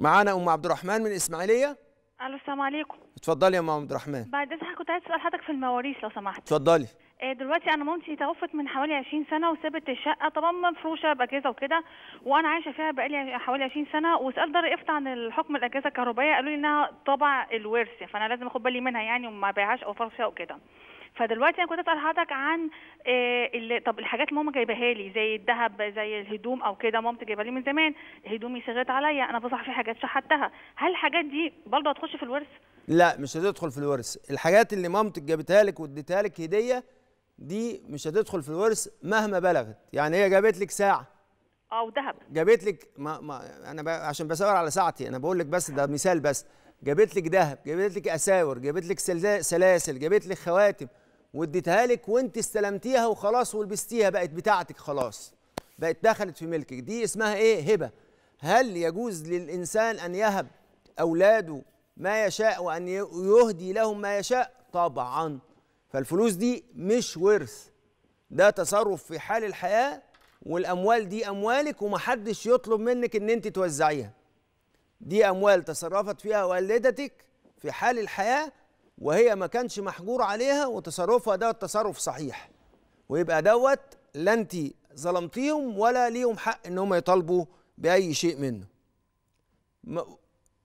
معانا ام عبد الرحمن من اسماعيليه الو السلام عليكم اتفضلي يا ام عبد الرحمن بعد اذنك كنت عايز اسال حضرتك في المواريث لو سمحت اتفضلي آه، دلوقتي انا مامتي توفت من حوالي 20 سنه وسابت الشقه طبعا مفروشه باجهزه وكده وانا عايشه فيها بقالي حوالي 20 سنه وسالت دار افتى عن الحكم الاجهزه الكهربائيه قالوا لي انها طبع الورث فانا لازم اخد بالي منها يعني وما بيعهاش او فرشها وكده فدلوقتي انا كنت اسال حضرتك عن إيه طب الحاجات اللي ماما جايباها لي زي الذهب زي الهدوم او كده مامتي جايبها لي من زمان هدومي صغيرت عليا انا بصح في حاجات شحتها هل الحاجات دي برضه هتخش في الورث لا مش هتدخل في الورث الحاجات اللي مامتك جابتها لك واديتها لك هديه دي مش هتدخل في الورث مهما بلغت يعني هي جابت لك ساعه او ذهب جابت لك ما ما انا عشان بسأل على ساعتي انا بقول لك بس ده مثال بس جابت لك ذهب جابت لك اساور جابت لك سلاسل جابت لك خواتم واديتها لك وانت استلمتيها وخلاص ولبستيها بقت بتاعتك خلاص بقت دخلت في ملكك دي اسمها ايه هبه هل يجوز للانسان ان يهب اولاده ما يشاء وان يهدي لهم ما يشاء طبعا فالفلوس دي مش ورث ده تصرف في حال الحياه والاموال دي اموالك ومحدش يطلب منك ان انت توزعيها دي أموال تصرفت فيها والدتك في حال الحياة وهي ما كانش محجور عليها وتصرفها ده التصرف صحيح ويبقى دوت لا أنت ظلمتيهم ولا ليهم حق إن هم يطالبوا بأي شيء منه